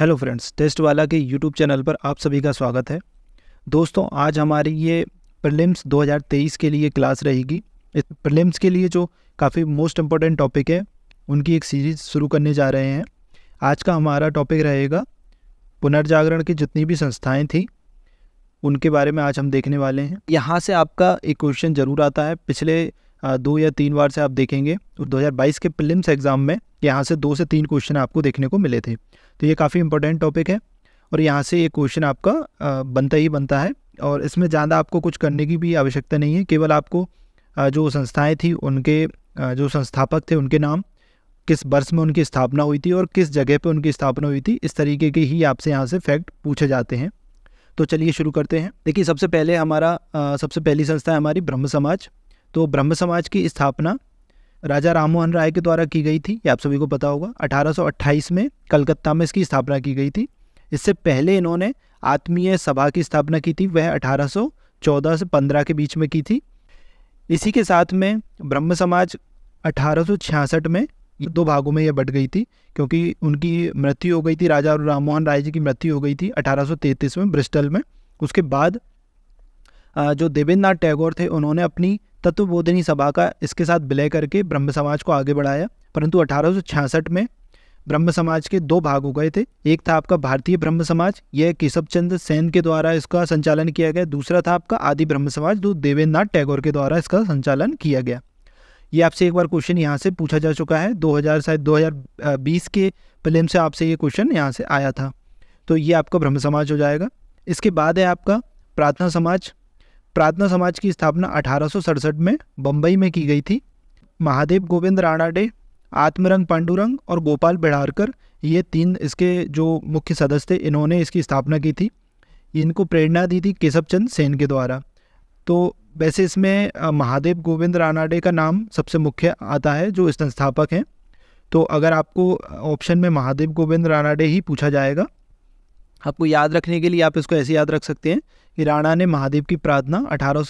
hello friends test वाला के YouTube channel पर आप सभी का स्वागत है दोस्तों आज हमारी ये प्रिलिम्स 2023 के लिए क्लास रहेगी इस प्रिलिम्स के लिए जो काफ़ी मोस्ट इम्पॉर्टेंट टॉपिक है उनकी एक सीरीज़ शुरू करने जा रहे हैं आज का हमारा टॉपिक रहेगा पुनर्जागरण की जितनी भी संस्थाएँ थी उनके बारे में आज हम देखने वाले हैं यहाँ से आपका एक क्वेश्चन ज़रूर आता है पिछले दो या तीन बार से आप देखेंगे और 2022 के प्रिलिम्स एग्ज़ाम में यहाँ से दो से तीन क्वेश्चन आपको देखने को मिले थे तो ये काफ़ी इंपॉर्टेंट टॉपिक है और यहाँ से ये क्वेश्चन आपका बनता ही बनता है और इसमें ज़्यादा आपको कुछ करने की भी आवश्यकता नहीं है केवल आपको जो संस्थाएँ थी उनके जो संस्थापक थे उनके नाम किस वर्ष में उनकी स्थापना हुई थी और किस जगह पर उनकी स्थापना हुई थी इस तरीके के ही आपसे यहाँ से फैक्ट पूछे जाते हैं तो चलिए शुरू करते हैं देखिए सबसे पहले हमारा सबसे पहली संस्था है हमारी ब्रह्म समाज तो ब्रह्म समाज की स्थापना राजा राममोहन राय के द्वारा की गई थी ये आप सभी को पता होगा 1828 में कलकत्ता में इसकी स्थापना की गई थी इससे पहले इन्होंने आत्मीय सभा की स्थापना की थी वह 1814 से 15 के बीच में की थी इसी के साथ में ब्रह्म समाज 1866 में दो भागों में यह बट गई थी क्योंकि उनकी मृत्यु हो गई थी राजा राममोहन राय जी की मृत्यु हो गई थी अठारह में ब्रिस्टल में उसके बाद जो देवेंद्र नाथ टैगोर थे उन्होंने अपनी तत्वबोधनी सभा का इसके साथ विलय करके ब्रह्म समाज को आगे बढ़ाया परंतु अठारह में ब्रह्म समाज के दो भाग हो गए थे एक था आपका भारतीय ब्रह्म समाज यह केशव चंद सेन के द्वारा इसका संचालन किया गया दूसरा था आपका आदि ब्रह्म समाज जो देवेंद्र नाथ टैगोर के द्वारा इसका संचालन किया गया ये आपसे एक बार क्वेश्चन यहाँ से पूछा जा चुका है 2000 शायद 2020 के फिल्म से आपसे ये क्वेश्चन यहाँ से आया था तो ये आपका ब्रह्म समाज हो जाएगा इसके बाद है आपका प्रार्थना समाज प्रार्थना समाज की स्थापना अठारह में बम्बई में की गई थी महादेव गोविंद राणाडे आत्मरंग पांडुरंग और गोपाल बिड़ारकर ये तीन इसके जो मुख्य सदस्य थे इन्होंने इसकी स्थापना की थी इनको प्रेरणा दी थी केशव चंद सेन के द्वारा तो वैसे इसमें महादेव गोविंद रानाडे का नाम सबसे मुख्य आता है जो संस्थापक हैं तो अगर आपको ऑप्शन में महादेव गोविंद रानाडे ही पूछा जाएगा आपको याद रखने के लिए आप इसको ऐसे याद रख सकते हैं कि राणा ने महादेव की प्रार्थना अठारह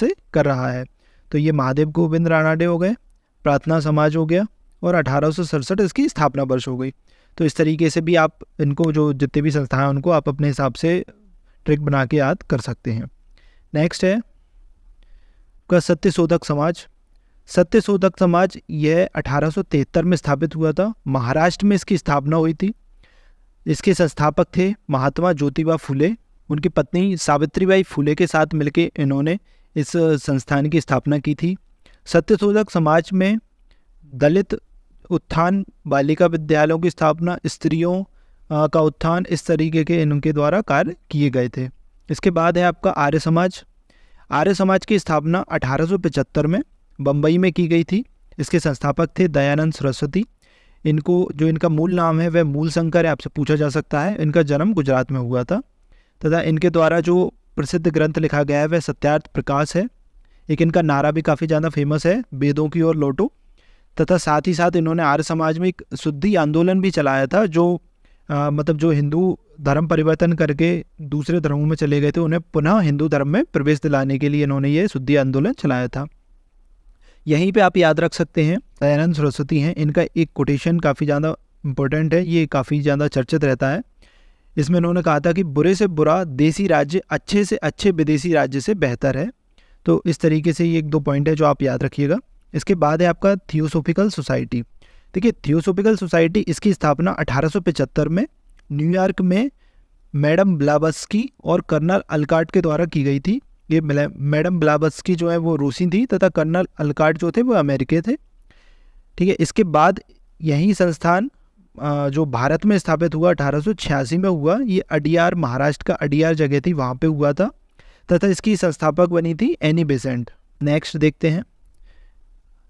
से कर रहा है तो ये महादेव गोविंद राणा डे हो गए प्रार्थना समाज हो गया और अठारह इसकी स्थापना वर्ष हो गई तो इस तरीके से भी आप इनको जो जितने भी संस्थाएं हैं उनको आप अपने हिसाब से ट्रिक बना के याद कर सकते हैं नेक्स्ट है का सत्य शोधक समाज सत्य शोधक समाज यह अठारह में स्थापित हुआ था महाराष्ट्र में इसकी स्थापना हुई थी इसके संस्थापक थे महात्मा ज्योतिबा फुले उनकी पत्नी सावित्रीबाई फुले के साथ मिलकर इन्होंने इस संस्थान की स्थापना की थी सत्यशोधक समाज में दलित उत्थान बालिका विद्यालयों की स्थापना स्त्रियों का उत्थान इस तरीके के इनके द्वारा कार्य किए गए थे इसके बाद है आपका आर्य समाज आर्य समाज की स्थापना 1875 में बम्बई में की गई थी इसके संस्थापक थे दयानंद सरस्वती इनको जो इनका मूल नाम है वह मूल शंकर है आपसे पूछा जा सकता है इनका जन्म गुजरात में हुआ था तथा इनके द्वारा जो प्रसिद्ध ग्रंथ लिखा गया है वह सत्यार्थ प्रकाश है एक इनका नारा भी काफ़ी ज़्यादा फेमस है वेदों की ओर लोटो तथा साथ ही साथ इन्होंने आर्य समाज में एक शुद्धि आंदोलन भी चलाया था जो आ, मतलब जो हिंदू धर्म परिवर्तन करके दूसरे धर्मों में चले गए थे उन्हें पुनः हिंदू धर्म में प्रवेश दिलाने के लिए इन्होंने ये शुद्धि आंदोलन चलाया था यहीं पे आप याद रख सकते हैं दयानंद सरस्वती हैं इनका एक कोटेशन काफ़ी ज़्यादा इम्पोर्टेंट है ये काफ़ी ज़्यादा चर्चित रहता है इसमें उन्होंने कहा था कि बुरे से बुरा देसी राज्य अच्छे से अच्छे विदेशी राज्य से बेहतर है तो इस तरीके से ये एक दो पॉइंट है जो आप याद रखिएगा इसके बाद है आपका थियोसोफिकल सोसाइटी देखिए थियोसोफिकल सोसाइटी इसकी स्थापना अठारह में न्यूयॉर्क में मैडम ब्लाबस्की और कर्नल अलकाट के द्वारा की गई थी ये मैडम ब्लाबस्की जो है वो रूसी थी तथा कर्नल अलकाट जो थे वो अमेरिकी थे ठीक है इसके बाद यही संस्थान जो भारत में स्थापित हुआ अठारह में हुआ ये अडियार महाराष्ट्र का अडियार जगह थी वहाँ पे हुआ था तथा इसकी संस्थापक बनी थी एनी बेसेंट नेक्स्ट देखते हैं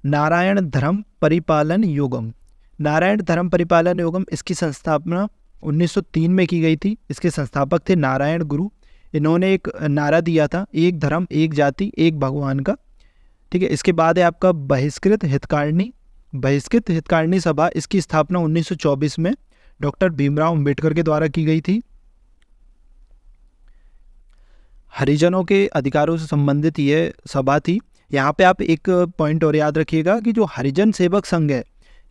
नारायण धर्म परिपालन योगम नारायण धर्म परिपालन योगम इसकी संस्थापना 1903 में की गई थी इसके संस्थापक थे नारायण गुरु इन्होंने एक नारा दिया था एक धर्म एक जाति एक भगवान का ठीक है इसके बाद है आपका बहिष्कृत हितकारिणी बहिष्कृत हितकारिणी सभा इसकी स्थापना 1924 में डॉक्टर भीमराव अम्बेडकर के द्वारा की गई थी हरिजनों के अधिकारों से संबंधित ये सभा थी यहाँ पे आप एक पॉइंट और याद रखिएगा कि जो हरिजन सेवक संघ है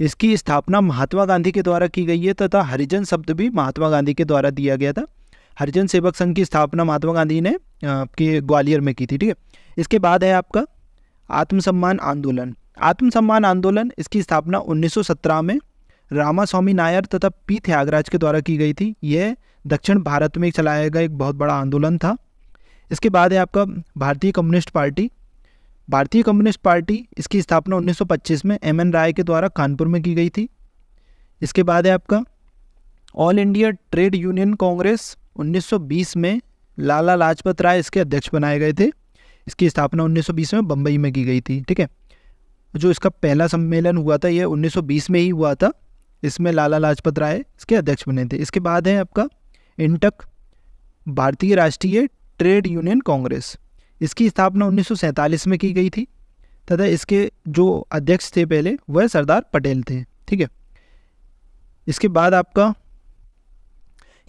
इसकी स्थापना महात्मा गांधी के द्वारा की गई है तथा हरिजन शब्द भी महात्मा गांधी के द्वारा दिया गया था हरिजन सेवक संघ की स्थापना महात्मा गांधी ने आपके ग्वालियर में की थी ठीक है इसके बाद है आपका आत्मसम्मान आंदोलन आत्मसम्मान आंदोलन इसकी स्थापना 1917 में रामास्वामी नायर तथा पी त्यागराज के द्वारा की गई थी यह दक्षिण भारत में चलाया गया एक बहुत बड़ा आंदोलन था इसके बाद है आपका भारतीय कम्युनिस्ट पार्टी भारतीय कम्युनिस्ट पार्टी इसकी स्थापना 1925 में एम एन राय के द्वारा कानपुर में की गई थी इसके बाद है आपका All India Trade Union Congress 1920 में लाला लाजपत राय इसके अध्यक्ष बनाए गए थे इसकी स्थापना 1920 में बम्बई में की गई थी ठीक है जो इसका पहला सम्मेलन हुआ था ये 1920 में ही हुआ था इसमें लाला लाजपत राय इसके अध्यक्ष बने थे इसके बाद है आपका इंटक भारतीय राष्ट्रीय ट्रेड यूनियन कांग्रेस इसकी स्थापना उन्नीस में की गई थी तथा इसके जो अध्यक्ष थे पहले वह सरदार पटेल थे ठीक है इसके बाद आपका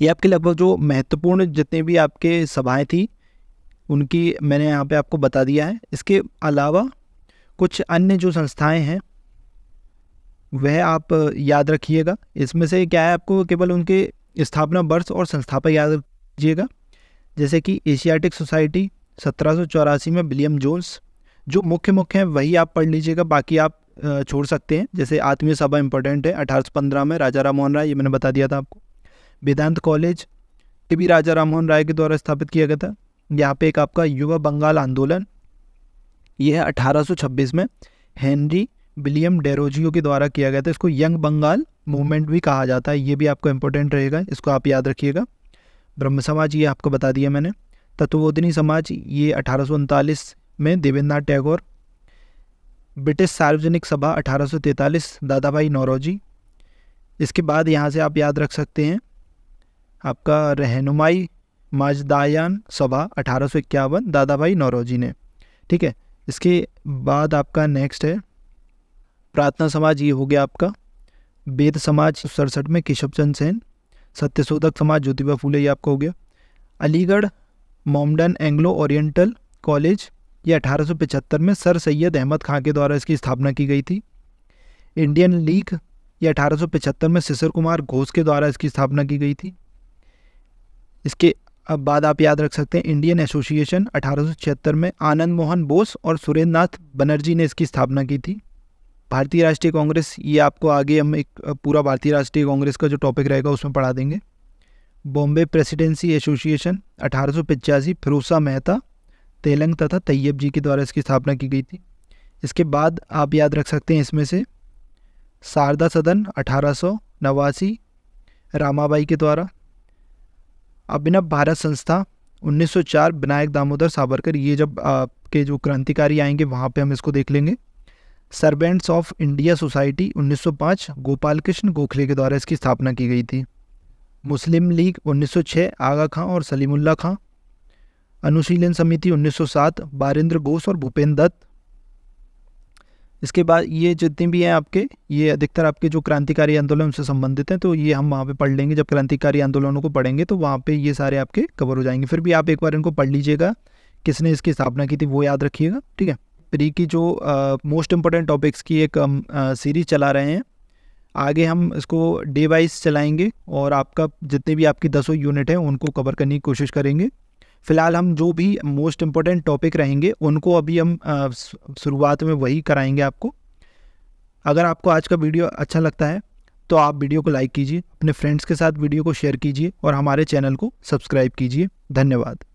ये आपके लगभग जो महत्वपूर्ण जितने भी आपके सभाएं थी उनकी मैंने यहाँ पे आपको बता दिया है इसके अलावा कुछ अन्य जो संस्थाएं हैं वह आप याद रखिएगा इसमें से क्या है आपको केवल उनके स्थापना वर्ष और संस्थापक याद रखिएगा जैसे कि एशियाटिक सोसाइटी सत्रह में विलियम जोन्स जो मुख्य मुख्य हैं वही आप पढ़ लीजिएगा बाकी आप छोड़ सकते हैं जैसे आत्मीय सभा इंपॉर्टेंट है 1815 में राजा राम मोहन राय ये मैंने बता दिया था आपको Vedanta College T B Raja Rammohan Roy के द्वारा स्थापित किया गया था यहाँ पे एक आपका युवा बंगाल आंदोलन यह है 1826 में हेनरी विलियम डेरोजियो के द्वारा किया गया था इसको यंग बंगाल मूवमेंट भी कहा जाता है ये भी आपको इम्पोर्टेंट रहेगा इसको आप याद रखिएगा ब्रह्म समाज ये आपको बता दिया मैंने तत्वोधनी समाज ये अठारह में देवेंद्र नाथ टैगोर ब्रिटिश सार्वजनिक सभा अठारह दादा भाई नौरोजी इसके बाद यहाँ से आप याद रख सकते हैं आपका रहनुमाई माजदायान सभा अठारह सौ इक्यावन दादा भाई नौरोजी ने ठीक है इसके बाद आपका नेक्स्ट है प्रार्थना समाज ये हो गया आपका वेद समाज सड़सठ में केशव चंद सेन सत्यशोधक समाज ज्योतिबा फूले ये आपका हो गया Aligarh Mohammedan Anglo Oriental College ये अठारह में सर सैयद अहमद खां के द्वारा इसकी स्थापना की गई थी इंडियन लीग ये अठारह में शिशिर कुमार घोष के द्वारा इसकी स्थापना की गई थी इसके अब बाद आप याद रख सकते हैं इंडियन एसोसिएशन अठारह में आनंद मोहन बोस और सुरेंद्र नाथ बनर्जी ने इसकी स्थापना की थी भारतीय राष्ट्रीय कांग्रेस ये आपको आगे हम एक पूरा भारतीय राष्ट्रीय कांग्रेस का जो टॉपिक रहेगा उसमें पढ़ा देंगे बॉम्बे प्रेसिडेंसी एसोसिएशन अठारह फिरोसा मेहता तेलंग तथा तैयब जी के द्वारा इसकी स्थापना की गई थी इसके बाद आप याद रख सकते हैं इसमें से शारदा सदन अठारह नवासी रामाबाई के द्वारा अभिनव भारत संस्था 1904 विनायक दामोदर सावरकर ये जब आपके जो क्रांतिकारी आएंगे वहाँ पे हम इसको देख लेंगे Servants of India Society 1905 Gopal Krishna Gokhale के द्वारा इसकी स्थापना की गई थी मुस्लिम लीग 1906 आगा खां और सलीमुल्ला खां अनुशीलन समिति 1907 बारिंद्र घोष और भूपेंद्र दत्त इसके बाद ये जितने भी हैं आपके ये अधिकतर आपके जो क्रांतिकारी आंदोलन उनसे संबंधित हैं तो ये हम वहाँ पे पढ़ लेंगे जब क्रांतिकारी आंदोलनों को पढ़ेंगे तो वहाँ पे ये सारे आपके कवर हो जाएंगे फिर भी आप एक बार इनको पढ़ लीजिएगा किसने इसकी स्थापना की थी वो याद रखिएगा ठीक है प्री की जो मोस्ट इम्पोर्टेंट टॉपिक्स की एक सीरीज चला रहे हैं आगे हम इसको डे वाइज चलाएँगे और आपका जितने भी आपकी दसों यूनिट हैं उनको कवर करने की कोशिश करेंगे फिलहाल हम जो भी मोस्ट इम्पोर्टेंट टॉपिक रहेंगे उनको अभी हम शुरुआत में वही कराएंगे आपको अगर आपको आज का वीडियो अच्छा लगता है तो आप वीडियो को लाइक कीजिए अपने फ्रेंड्स के साथ वीडियो को शेयर कीजिए और हमारे चैनल को सब्सक्राइब कीजिए धन्यवाद